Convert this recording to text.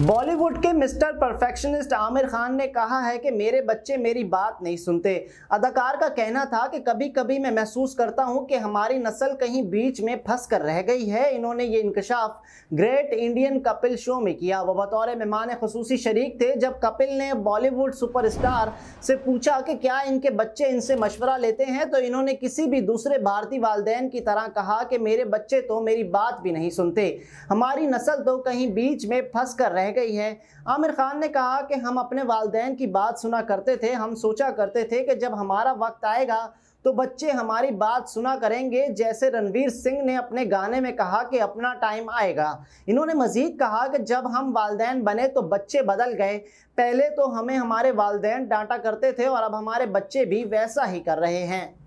बॉलीवुड के mister perfectionist Aamir Khan ने कहा है कि मेरे बच्चे मेरी बात नहीं सुनते अदाकार का कहना था कि कभी कभी मैं महसूस करता हूं कि हमारी नस्ल कहीं बीच में फंस कर रह गई है इन्होंने ये इंकशाफ ग्रेट इंडियन कपिल शो में किया वह बतौर मेहमान खसूसी शरीक थे जब कपिल ने बॉलीवुड सुपर से पूछा कि क्या इनके बच्चे इनसे मशवरा लेते हैं तो इन्होंने किसी भी दूसरे भारतीय वालदेन की तरह कहा कि मेरे बच्चे तो मेरी बात भी नहीं सुनते हमारी नस्ल तो कहीं बीच में फंस कर रह रह गई है आमिर खान ने कहा कि हम अपने वालदेन की बात सुना करते थे हम सोचा करते थे कि जब हमारा वक्त आएगा तो बच्चे हमारी बात सुना करेंगे जैसे रणवीर सिंह ने अपने गाने में कहा कि अपना टाइम आएगा इन्होंने मज़ीद कहा कि जब हम वालदेन बने तो बच्चे बदल गए पहले तो हमें हमारे वालदेन डांटा करते थे और अब हमारे बच्चे भी वैसा ही कर रहे हैं